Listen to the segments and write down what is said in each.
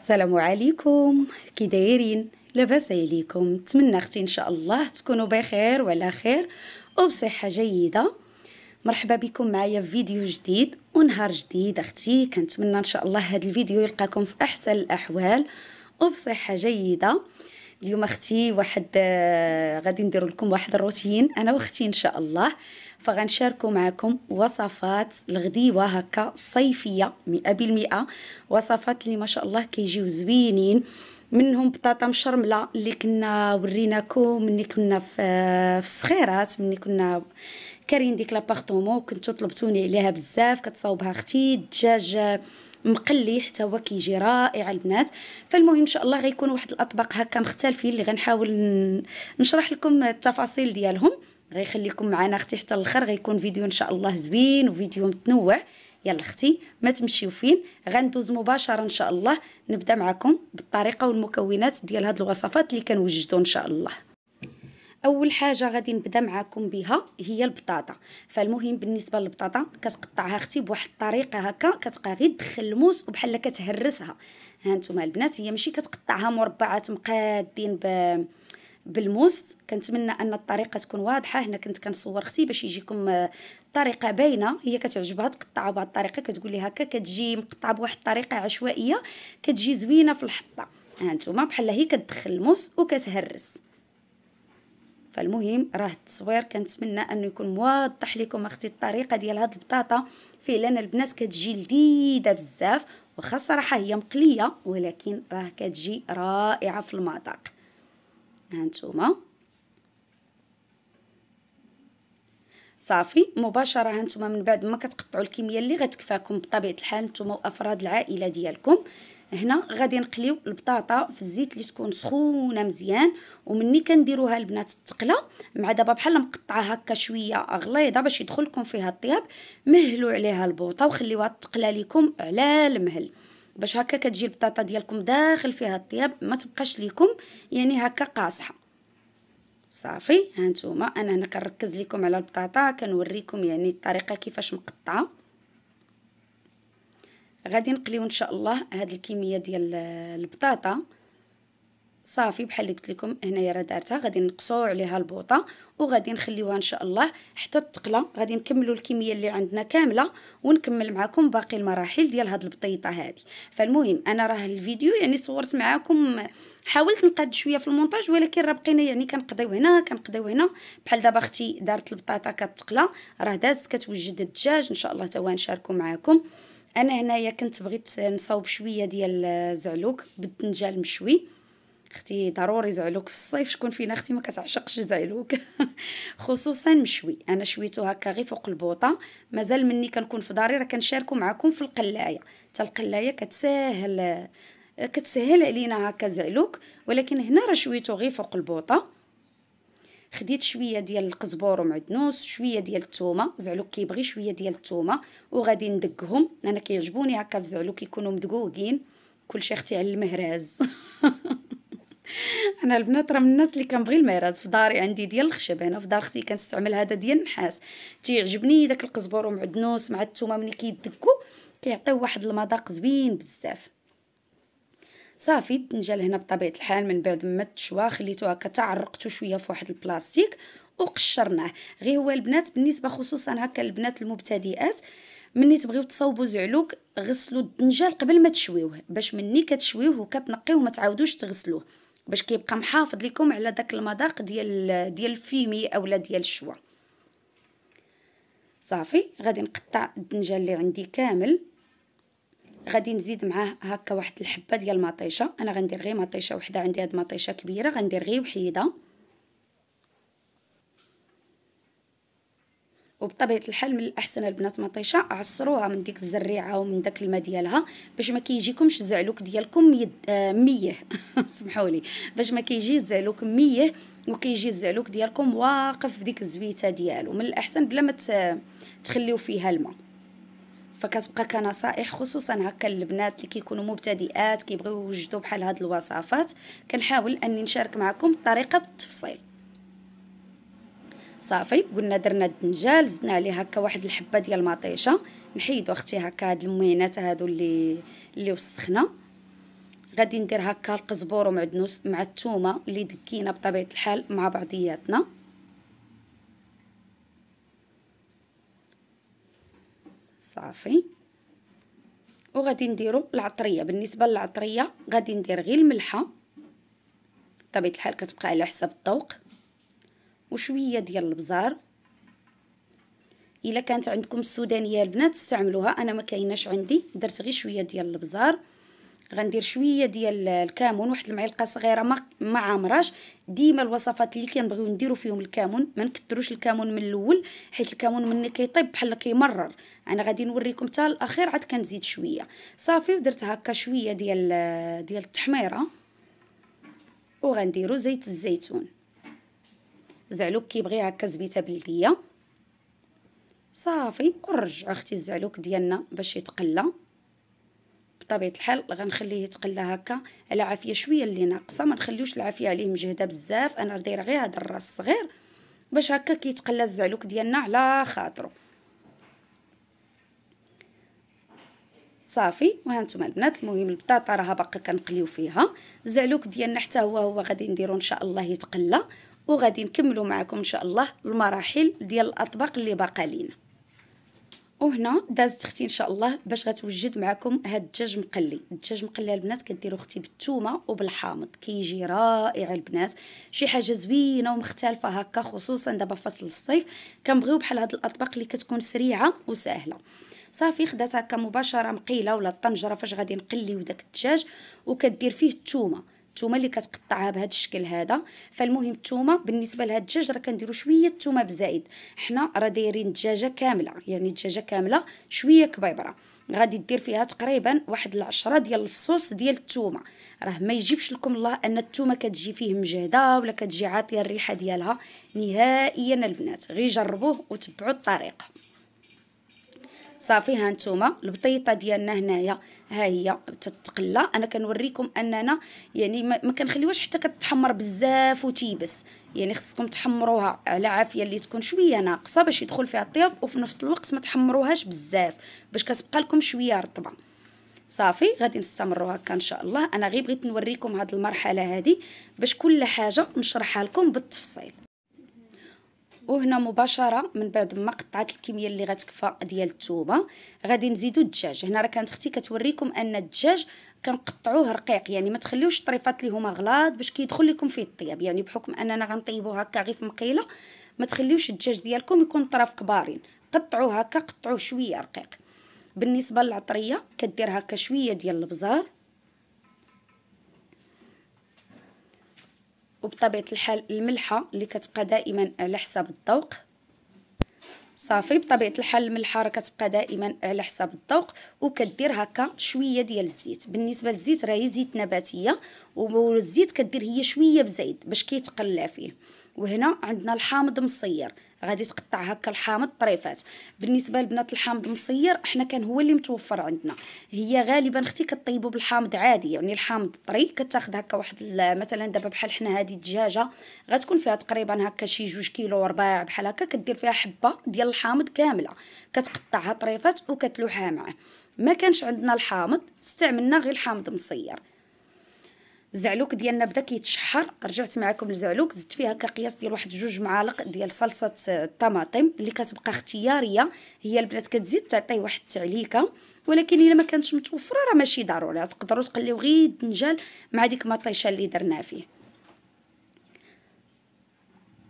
السلام عليكم كي دايرين لاباس عليكم نتمنى اختي ان شاء الله تكونوا بخير وعلى خير وبصحه جيده مرحبا بكم معايا في فيديو جديد ونهار جديد اختي كنتمنى ان شاء الله هذا الفيديو يلقاكم في احسن الاحوال وبصحه جيده اليوم اختي واحد آه، غادي ندير لكم واحد الروتين انا واختي ان شاء الله فغنشاركوا معكم وصفات الغديوه هكا صيفيه 100% وصفات اللي ما شاء الله كيجيو زوينين منهم بطاطا مشرمله اللي كنا وريناكم ملي كنا في آه، في الصخيرات ملي كنا كارين ديك لابارتومون كنتو طلبتوني عليها بزاف كتصاوبها اختي الدجاج مقلي حتى هو كيجي رائع البنات فالمهم ان شاء الله غيكون واحد الاطباق هكا مختلفين اللي غنحاول نشرح لكم التفاصيل ديالهم غيخليكم معنا اختي حتى الاخر غيكون فيديو ان شاء الله زوين وفيديو متنوع يلا اختي ما تمشيو فين غندوز مباشره ان شاء الله نبدا معكم بالطريقه والمكونات ديال هاد الوصفات اللي كنوجدو ان شاء الله اول حاجه غادي نبدا معكم بها هي البطاطا فالمهم بالنسبه للبطاطا كتقطعها اختي بواحد الطريقه هكا كتبقى غير تدخل الموس وبحال كتهرسها ها نتوما البنات هي ماشي كتقطعها مربعات مقادين ب بالموس كنتمنى ان الطريقه تكون واضحه هنا كنت كنصور اختي باش يجيكم آه، طريقه باينه هي كتعجبها تقطعها بهاد الطريقه كتقول لي هكا كتجي مقطعه بواحد الطريقه عشوائيه كتجي زوينه في الحطه ها نتوما بحال هي كتدخل الموس وكتهرس فالمهم راه التصوير كنتمنى انه يكون موضح لكم اختي الطريقه ديال هاد البطاطا فعلا البنات كتجي لذيذه بزاف واخا الصراحه هي مقليه ولكن راه كتجي رائعه في المذاق هانتوما صافي مباشره هانتوما من بعد ما كتقطعوا الكميه اللي غتكفاكم بطبيعه الحال نتوما وافراد العائله ديالكم هنا غادي نقليو البطاطا في الزيت اللي تكون سخونه مزيان ومني كنديروها البنات الثقله مع دابا بحال مقطعه هكا شويه غليظه باش يدخل لكم فيها الطياب مهلوا عليها البوطه وخليوها تقلى لكم على المهل باش هكا كتجي البطاطا ديالكم داخل فيها الطياب ما تبقاش لكم يعني هكا قاصحه صافي هانتوما انا هنا كنركز لكم على البطاطا كنوريكم يعني الطريقه كيفاش مقطعه غادي نقليو ان شاء الله هاد الكميه ديال البطاطا صافي بحال اللي قلت لكم هنايا راه دارتها غادي نقصوا عليها البوطه وغادي نخليوها ان شاء الله حتى تقلى غادي نكملوا الكميه اللي عندنا كامله ونكمل معكم باقي المراحل ديال هاد البطيطه هادي فالمهم انا راه الفيديو يعني صورت معاكم حاولت نقاد شويه في المونتاج ولكن راه بقينا يعني كنقضيو هنا كنقضيو هنا بحال دابا اختي دارت البطاطا كتقلى راه دازت كتوجد الدجاج ان شاء الله تا نشاركو معاكم انا هنايا كنت بغيت نصاوب شويه ديال الزعلوك بالدنجال مشوي اختي ضروري زعلوك في الصيف شكون فينا اختي ما كتعشقش زعلوك خصوصا مشوي انا شويته هكا غير فوق البوطه مازال مني كنكون في داري راه كنشاركو معكم في القلايه حتى القلايه كتسهل كتسهل علينا هكا زعلوك ولكن هنا راه شويته غير فوق البوطه خديت شويه ديال القزبور ومعدنوس شويه ديال الثومه زعلوك كيبغي شويه ديال الثومه وغادي ندقهم انا كيعجبوني هكا في زعلوك يكونوا مدقوقين كلشي اختي على المهراز انا البنات راه من الناس اللي كنبغي المهراز في داري عندي ديال الخشب انا في دار اختي كنستعمل هذا ديال النحاس تيعجبني داك القزبور ومعدنوس مع الثومه ملي كيدقوا كيعطيو واحد المذاق زوين بزاف صافي تنجل هنا بطبيعه الحال من بعد ما تشوا خليتو هكا تعرقتو شويه في واحد البلاستيك وقشرناه غير هو البنات بالنسبه خصوصا هكا البنات المبتدئات ملي تبغيو تصاوبوا زعلوك غسلوا الدنجال قبل ما تشويوه باش مني كتشويوه وكتنقيوه ما تعاودوش تغسلوه باش كيبقى محافظ لكم على داك المذاق ديال ديال الفيمي اولا ديال الشوا صافي غادي نقطع الدنجال اللي عندي كامل غادي نزيد معاه هكا واحد الحبه ديال المطيشه انا غندير غير مطيشه وحده عندي هاد مطيشه كبيره غندير غير وحيده وبطبيعه الحال من الاحسن البنات مطيشه عصروها من ديك الزريعه ومن داك الماء ديالها باش ما كيجيكمش زعلوك ديالكم يد آه ميه سمحوا لي باش ما كيجي زعلوك ميه وكيجي الزعلوك ديالكم واقف في ديك الزويته ديالو من الاحسن بلا ما تخليو فيها الماء فكتبقى كنصائح خصوصا هكا البنات اللي كيكونوا مبتدئات كيبغيو يوجدوا بحال هاد الوصفات كنحاول اني نشارك معكم الطريقه بالتفصيل صافي قلنا درنا الدنجال زدنا عليه هكا واحد الحبه ديال المطيشه نحيدو اختي هكا هاد الموينات هادو اللي اللي وسخنا غادي ندير هكا القزبور ومعدنوس مع الثومه اللي دكينا بطبيعه الحال مع بعضياتنا صافي وغادي نديرو العطريه بالنسبه للعطريه غادي ندير غير الملحه بطبيعه الحال كتبقى على حسب الذوق وشويه ديال البزار الا كانت عندكم السودانيه البنات استعملوها انا ما كايناش عندي درت غير شويه ديال البزار غندير شويه ديال الكمون واحد المعلقه صغيره ما ما عامراش ديما الوصفات اللي كنبغيو نديرو فيهم الكمون ما نكثروش الكمون من الاول حيت الكمون ملي كيطيب بحال كيمرر انا غادي نوريكم حتى الاخير عاد كنزيد شويه صافي ودرت هكا شويه ديال ديال التحميره وغنديرو زيت الزيتون زعلوك كيبغي هكا زويته بلديه صافي ونرجعو اختي الزعلوك ديالنا باش يتقلى بطبيعه الحال غنخليه يتقلى هكا على عافيه شويه اللي ناقصه ما نخليوش العافيه عليه مجهده بزاف انا دايره غير هذا الراس الصغير باش هكا كيتقلى الزعلوك ديالنا على خاطرو صافي وهانتوما البنات المهم البطاطا راها باقا كنقليو فيها الزعلوك ديالنا حتى هو هو غادي نديرو ان شاء الله يتقلى وغادي نكملو معكم ان شاء الله المراحل ديال الاطباق اللي باقا لينا وهنا دازت اختي ان شاء الله باش غتوجد معكم هاد الدجاج مقلي الدجاج مقلي البنات كديرو اختي بالثومه وبالحامض كيجي رائع البنات شي حاجه زوينه ومختلفه هكا خصوصا دابا فصل الصيف كنبغيو بحال هاد الاطباق اللي كتكون سريعه وسهله صافي خدات هكا مباشره مقيله ولا الطنجره فاش غادي نقليو داك الدجاج وكدير فيه الثومه الثومه اللي كتقطعها بهذا الشكل هذا فالمهم الثومه بالنسبه لهاد الدجاج راه كنديروا شويه الثومه بزائد حنا راه دايرين الدجاجه كامله يعني الدجاجه كامله شويه كبيبره غادي دير فيها تقريبا واحد العشرة ديال الفصوص ديال الثومه راه ما يجيبش لكم الله ان الثومه كتجي فيه مجهده ولا كتجي عاطيه الريحه ديالها نهائيا البنات غير جربوه وتبعوا الطريقه صافي ها نتوما البطيطه ديالنا هنايا ها هي تتقلى انا كنوريكم اننا يعني ما كنخليوهاش حتى كتحمر بزاف وتيبس يعني خصكم تحمروها على عافيه اللي تكون شويه ناقصه باش يدخل فيها الطياب وفي نفس الوقت ما تحمروهاش بزاف باش كتبقى لكم شويه رطبه صافي غادي نستمروا هكا ان شاء الله انا غير بغيت نوريكم هاد المرحله هذه باش كل حاجه نشرحها لكم بالتفصيل وهنا مباشره من بعد ما قطعت الكميه اللي غتكفى ديال الثومه غادي نزيدو الدجاج هنا راه كانت اختي كتوريكم ان الدجاج كنقطعوه رقيق يعني ما تخليوش الطريفات اللي هما غلاط باش كيدخل لكم فيه الطياب يعني بحكم اننا غنطيبو هكا غير في مقيله ما تخليوش الدجاج ديالكم يكون طرف كبارين قطعوه هكا قطعوه شويه رقيق بالنسبه للعطريه كدير هكا شويه ديال البزار وبطبيعه الحال الملحه اللي كتبقى دائما على حساب الذوق صافي بطبيعه الحال الملحه راه كتبقى دائما على حساب الذوق وكدير هكا شويه ديال الزيت بالنسبه للزيت راه زيت نباتيه والزيت كدير هي شويه بزيد باش كيتقلع فيه وهنا عندنا الحامض مصير غادي تقطع هكا الحامض طريفات بالنسبه لبنات الحامض مصير احنا كان هو اللي متوفر عندنا هي غالبا اختي كطيبو بالحامض عادي يعني الحامض طري كتاخذ هكا واحد مثلا دابا بحال حنا هذه الدجاجه غتكون فيها تقريبا هكا شي جوج كيلو ورباع بحال هكا كدير فيها حبه ديال الحامض كامله كتقطعها طريفات وكتلوحها معاه ما كانش عندنا الحامض استعملنا غير الحامض مصير الزعلوك ديالنا بدا كيتشحر رجعت معكم الزعلوك زدت فيها كقياس ديال واحد جوج معالق ديال صلصه الطماطم آه، اللي كتبقى اختياريه هي البنات كتزيد تعطيه واحد التعليكه ولكن الا ما كانتش متوفره راه ماشي ضروري تقدروا تقليو غير الدنجال مع ديك مطيشه اللي درنا فيه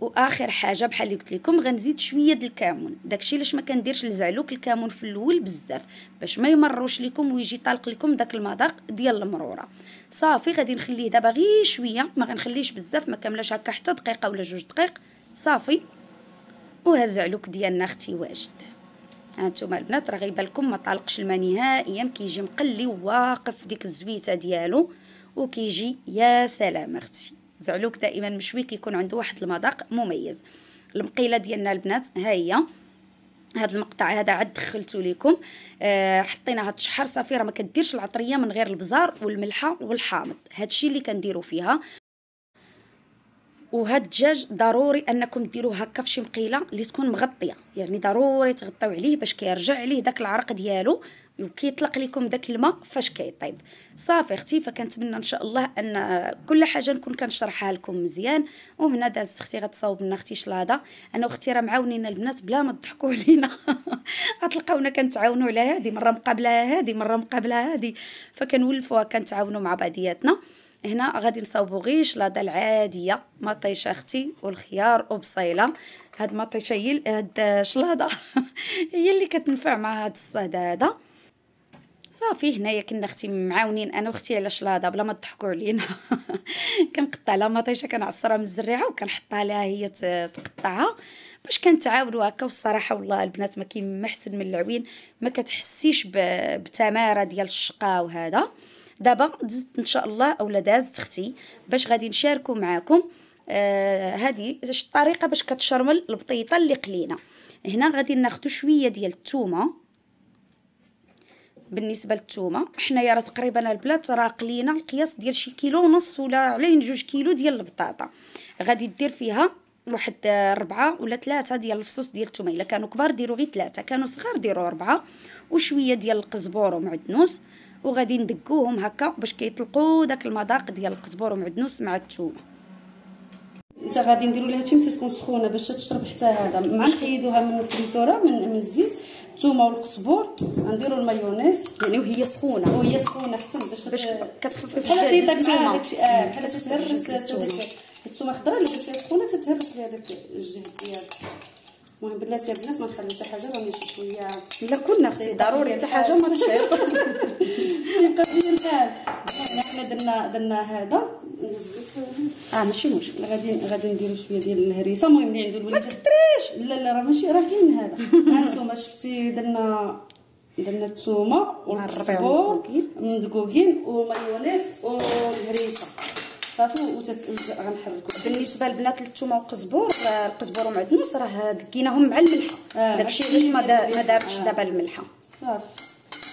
واخر حاجه بحال اللي قلت لكم غنزيد شويه د الكمون داكشي علاش ما كنديرش لزعلوك الكمون في الاول بزاف باش ما يمروش لكم ويجي طالق لكم داك المذاق ديال المروره صافي غادي نخليه دابا غير شويه ما غنخليهش بزاف ما كملاش هكا حتى دقيقه ولا جوج دقائق صافي الزعلوك ديالنا اختي واجد هانتوما البنات راه غيبان لكم ما طالقش الماء نهائيا كيجي مقلي واقف ديك الزويته ديالو وكيجي يا سلام اختي زعلوك دائما مشوي كيكون عنده واحد المذاق مميز المقيله ديالنا البنات ها هي هذا المقطع هذا عاد دخلته لكم أه حطينا هاد الشحر صافي راه ما كديرش العطريه من غير البزار والملحه والحامض هادشي اللي كنديروا فيها وهاد الدجاج ضروري انكم ديروه هكا فشي مقيله اللي تكون مغطيه يعني ضروري تغطيو عليه باش كيرجع عليه داك العرق ديالو وكيطلق لكم داك الماء فاش كيطيب صافي اختي فكنتمنى ان شاء الله ان كل حاجه نكون كنشرحها لكم مزيان وهنا دازت اختي غتصاوب لنا اختي شلاضه انا واختي راه معاونين البنات بلا ما تضحكوا علينا غتلقاونا كنتعاونوا على هذه مره مقابله هذه مره مقابله هذه فكنولفوها كنتعاونوا مع بعضياتنا هنا غادي نصاوبوا غير شلاضه العاديه مطيشه اختي والخيار وبصيله هاد مطيشه هي هاد شلاضه هي اللي كتنفع مع هاد الصهد هذا صافي هنايا كنا اختي معاونين انا واختي على شلاضه بلا ما تضحكوا علينا كنقطع لها مطيشه كنعصرها من الزريعه وكنحطها لها هي تقطعها باش كنتعاونوا هكا والصراحه والله البنات ما كاين ما احسن من العوين ما كتحسيش بتماره ديال الشقا وهذا دابا دزت ان شاء الله اولا دازت اختي باش غادي نشاركوا معاكم آه، هذه آه الطريقه باش كتشرمل البطيطه اللي قلينا هنا غادي ناخذ شويه ديال الثومه بالنسبه للثومه حنايا راه تقريبا البلاد راه قلينا القياس ديال شي كيلو ونص ولا علين جوج كيلو ديال البطاطا غادي دير فيها واحد ربعة ولا ثلاثة ديال الفصوص ديال التومة الا كانوا كبار ديروا غير ثلاثة كانوا صغار ديروا ربعة وشوية ديال القزبور ومعدنوس وغادي ندقوهم هكا باش كيطلقوا داك المذاق ديال القزبور ومعدنوس مع التومة انت غادي نديروا لها تيم تكون سخونه باش تشرب حتى هذا مع نقيدوها من الفريتوره من من الزيت الثومه والقزبور غنديروا المايونيز يعني وهي سخونه وهي سخونه احسن باش باش كتخفف بحال تيطيب معاها داكشي نعم. آه، نعم. بحال تتهرس الثومه خضراء اللي كتسير سخونه تتهرس ليها داك الجهد ديال المهم بلاتي يا بنات ما نخلي حتى حاجه راني شويه لا كنا اختي ضروري حتى حاجه ما تشير تيبقى لي الحال احنا درنا درنا هذا اه ماشي مشكل غادي غادي نديرو شويه ديال الهريسه المهم اللي عنده الوليدات لا لا راه ماشي راه كاين هذا ها انتوما شفتي درنا درنا الثومه والصبور مدقوقين ومايونيز والهريسه صافي وغنحركو بالنسبه لبنات الثومه والقزبور القزبور ومعدنوس راه دقيناهم مع الملحه آه، داكشي علاش ما دارتش آه. دابا الملحه صافي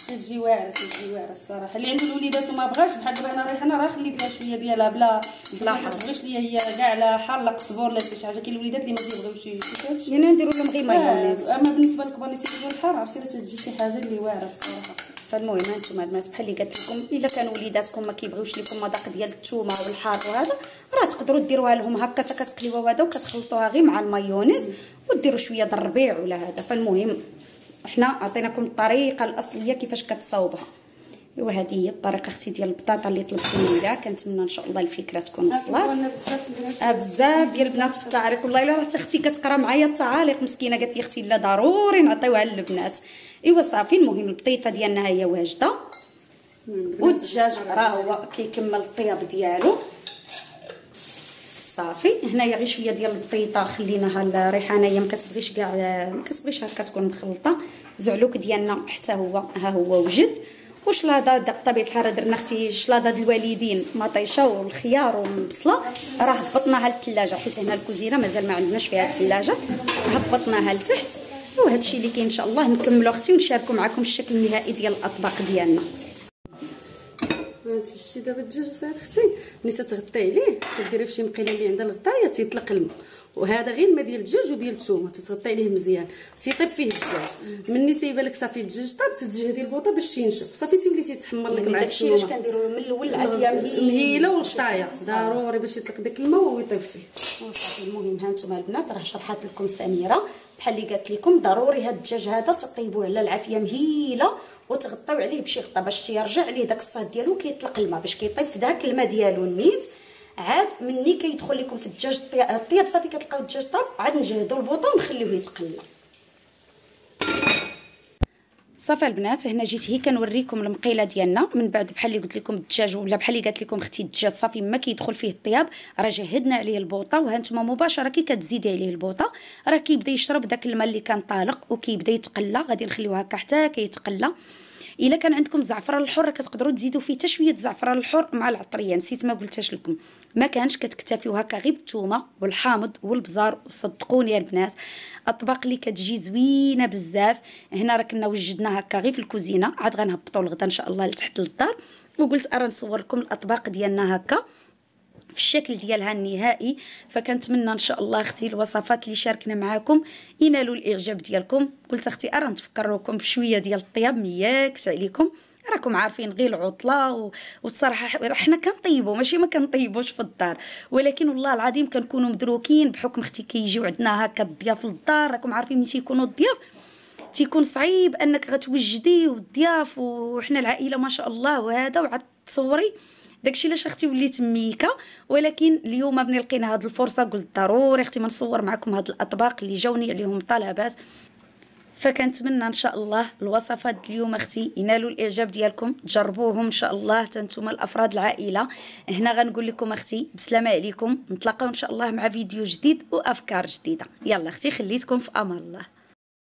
تجي واعره تجي واعره الصراحه اللي عنده الوليدات وما بغاش بحال دابا انا ريحانه راه خليت لها شويه ديالها بلا بلا ما تصبغيش ليا هي كاع لا لا قصبور لا حتى شي حاجه كاين الوليدات اللي ما كيبغيوش يشوفوا انا يعني نديرو لهم غير مايونيز آه، اما بالنسبه للكبار اللي تيجيو الحار عرفتي راه تجي شي حاجه اللي واعره الصراحه فالمهم هانتوما البنات بحال اللي قلت لكم الا كانوا وليداتكم ما كيبغيوش لكم مذاق ديال الثومه والحار وهذا راه تقدروا ديروها لهم هكا حتى كتقليوها وهذا وكتخلطوها غير مع المايونيز وديروا شويه د الربيع ولا هذا فالمهم احنا عطيناكم الطريقه الاصليه كيفاش كتصاوبها ايوا هذه هي الطريقه اختي ديال البطاطا اللي طلبتوني لها كنتمنى ان شاء الله الفكره تكون وصلت آه، بزاف ديال البنات في التعاليق والله الا راه اختي كتقرا معايا التعاليق مسكينه قالت لي اختي لا ضروري نعطيوها للبنات ايوا صافي المهم البطيطه ديالنا هي واجده نعم، والدجاج راه هو كيكمل الطياب ديالو صافي هنايا غير شويه ديال البطيطه خليناها الريحانيه ما كتبغيش كاع ما كتبغيش هكا تكون مخلطه زعلوك ديالنا حتى هو ها هو وجد وشلاضه بطبيعه الحال درنا اختي شلاضه الوالدين مطيشه والخيار والبصله راه هبطناها للثلاجه حيت هنا الكوزينه مازال ما عندناش فيها الثلاجه هبطناها لتحت وهذا الشيء اللي كاين ان شاء الله نكملوا اختي ونشاركوا معكم الشكل النهائي ديال الاطباق ديالنا هادشي الشيء دابا الدجاج سعاد اختي ملي تتغطي عليه تديري فشي مقيله اللي عندها الغطايه تيطلق الماء وهذا غير الماء ديال الدجاج وديال الثومه تتغطي عليه مزيان تيطيب فيه الدجاج ملي تيبان لك صافي الدجاج طاب تتجهدي البوطه باش ينشف صافي تيولي تيتحمر لك مع داكشي علاش كنديروا من الاول العافيه مهيله والغطايه ضروري باش يطلق داك الماء ويطيب فيه وصافي المهم ها نتوما البنات راه شرحات لكم سميره بحال اللي قالت لكم ضروري هاد الدجاج هذا تطيبوه على العافيه مهيله وتغطيو عليه بشي غطا باش تيرجع ليه داك الصهد ديالو كيطلق الماء باش كيطيب في داك الماء ديالو النيت عاد مني كيدخل لكم في الدجاج الطياب صافي كتلقاو الدجاج طاب عاد نجهدوا البوطه ونخليوه يتقلى صافي البنات هنا جيت هي كنوريكم المقيله ديالنا من بعد بحال اللي قلت لكم الدجاج ولا بحال اللي قالت لكم اختي الدجاج صافي ما كيدخل فيه الطياب راه جهدنا عليه البوطه وها نتوما مباشره كي كتزيدي عليه البوطه راه كيبدا يشرب داك الماء اللي كان طالق وكيبدا يتقلى غادي نخليوه هكا حتى كيتقلى كي الا كان عندكم الزعفران الحر كتقدروا تزيدوا فيه حتى شويه الزعفران الحر مع العطريه نسيت ما قلتهاش لكم ما كانش كتكتفيو هكا غير بالثومه والحامض والبزار وصدقوني يا البنات اطباق اللي كتجي زوينه بزاف هنا راه كنا وجدنا هكا غير في الكوزينه عاد غنهبطوا الغدا ان شاء الله لتحت للدار وقلت ارى نصور لكم الاطباق ديالنا هكا في الشكل ديالها النهائي فكنتمنى ان شاء الله اختي الوصفات اللي شاركنا معاكم ينالوا الاعجاب ديالكم قلت اختي ارا نتفكروكم بشويه ديال الطياب مياكش عليكم راكم عارفين غير العطله والصراحه حنا كنطيبوا ماشي ما كنطيبوش في الدار ولكن والله العظيم كنكونوا مدروكين بحكم اختي كيجيو عندنا هكا الضياف للدار راكم عارفين ملي تيكونوا الضياف تيكون صعيب انك غتوجدي والضياف وحنا العائله ما شاء الله وهذا وعاد تصوري داكشي علاش اختي وليت ميكه ولكن اليوم بني لقينا هاد الفرصه قلت ضروري اختي ما نصور معكم هاد الاطباق اللي جاوني عليهم طلبات فكنتمنى ان شاء الله الوصفات اليوم اختي ينالوا الاعجاب ديالكم تجربوهم ان شاء الله تنتوما الافراد العائله هنا غنقول لكم اختي بسلامه عليكم نتلاقاو ان شاء الله مع فيديو جديد وافكار جديده يلا اختي خليتكم في امان الله